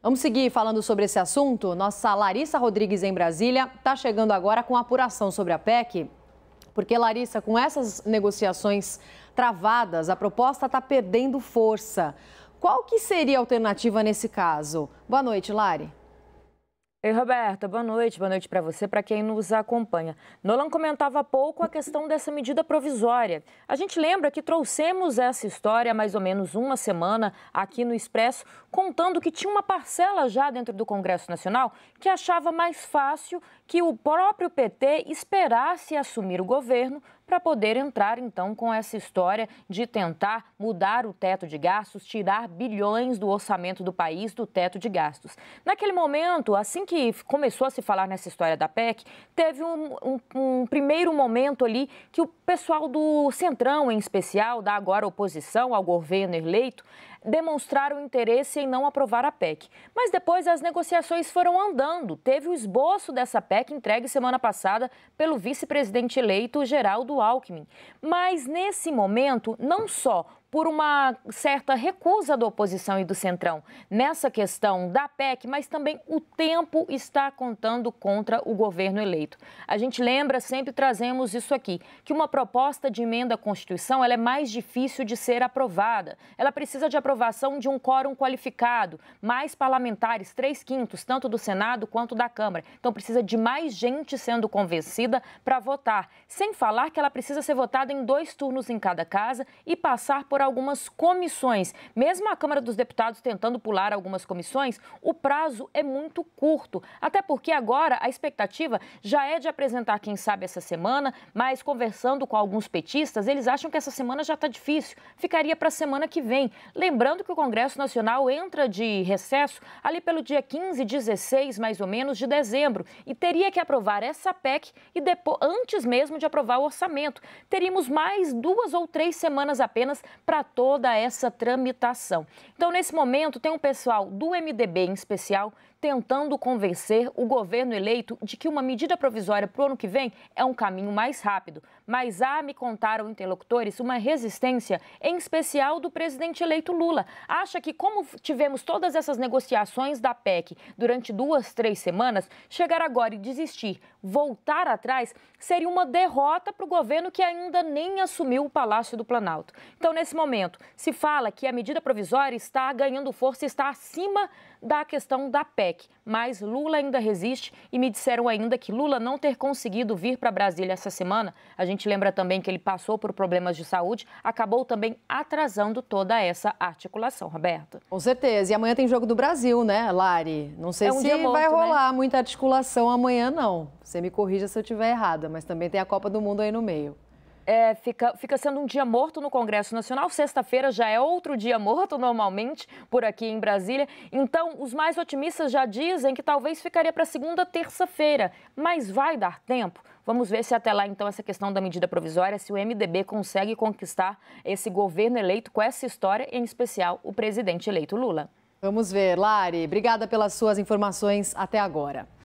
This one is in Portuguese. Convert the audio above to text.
Vamos seguir falando sobre esse assunto? Nossa Larissa Rodrigues em Brasília está chegando agora com apuração sobre a PEC. Porque, Larissa, com essas negociações travadas, a proposta está perdendo força. Qual que seria a alternativa nesse caso? Boa noite, Lari. Ei, Roberta, boa noite. Boa noite para você, para quem nos acompanha. Nolan comentava há pouco a questão dessa medida provisória. A gente lembra que trouxemos essa história há mais ou menos uma semana aqui no Expresso, contando que tinha uma parcela já dentro do Congresso Nacional que achava mais fácil que o próprio PT esperasse assumir o governo para poder entrar então com essa história de tentar mudar o teto de gastos, tirar bilhões do orçamento do país do teto de gastos. Naquele momento, assim que começou a se falar nessa história da PEC, teve um, um, um primeiro momento ali que o pessoal do Centrão, em especial, da agora oposição ao governo eleito, demonstraram interesse em não aprovar a PEC. Mas depois as negociações foram andando. Teve o esboço dessa PEC entregue semana passada pelo vice-presidente eleito Geraldo Alckmin. Mas nesse momento, não só por uma certa recusa da oposição e do Centrão nessa questão da PEC, mas também o tempo está contando contra o governo eleito. A gente lembra, sempre trazemos isso aqui, que uma proposta de emenda à Constituição ela é mais difícil de ser aprovada. Ela precisa de aprovação de um quórum qualificado, mais parlamentares, três quintos, tanto do Senado quanto da Câmara. Então precisa de mais gente sendo convencida para votar. Sem falar que ela precisa ser votada em dois turnos em cada casa e passar por por algumas comissões. Mesmo a Câmara dos Deputados tentando pular algumas comissões, o prazo é muito curto. Até porque agora a expectativa já é de apresentar, quem sabe, essa semana, mas conversando com alguns petistas, eles acham que essa semana já está difícil, ficaria para a semana que vem. Lembrando que o Congresso Nacional entra de recesso ali pelo dia 15, 16 mais ou menos de dezembro e teria que aprovar essa PEC e depois, antes mesmo de aprovar o orçamento. Teríamos mais duas ou três semanas apenas para toda essa tramitação. Então, nesse momento, tem um pessoal do MDB em especial tentando convencer o governo eleito de que uma medida provisória para o ano que vem é um caminho mais rápido. Mas há, me contaram interlocutores, uma resistência, em especial do presidente eleito Lula. Acha que, como tivemos todas essas negociações da PEC durante duas, três semanas, chegar agora e desistir, voltar atrás, seria uma derrota para o governo que ainda nem assumiu o Palácio do Planalto. Então, nesse momento, se fala que a medida provisória está ganhando força, está acima da questão da PEC, mas Lula ainda resiste e me disseram ainda que Lula não ter conseguido vir para Brasília essa semana, a gente lembra também que ele passou por problemas de saúde, acabou também atrasando toda essa articulação, Roberta. Com certeza. E amanhã tem jogo do Brasil, né, Lari? Não sei é um se morto, vai né? rolar né? muita articulação amanhã não. Você me corrija se eu estiver errada, mas também tem a Copa do Mundo aí no meio é, fica, fica sendo um dia morto no Congresso Nacional. Sexta-feira já é outro dia morto, normalmente, por aqui em Brasília. Então, os mais otimistas já dizem que talvez ficaria para segunda, terça-feira. Mas vai dar tempo? Vamos ver se até lá, então, essa questão da medida provisória, se o MDB consegue conquistar esse governo eleito com essa história, em especial o presidente eleito Lula. Vamos ver, Lari. Obrigada pelas suas informações até agora.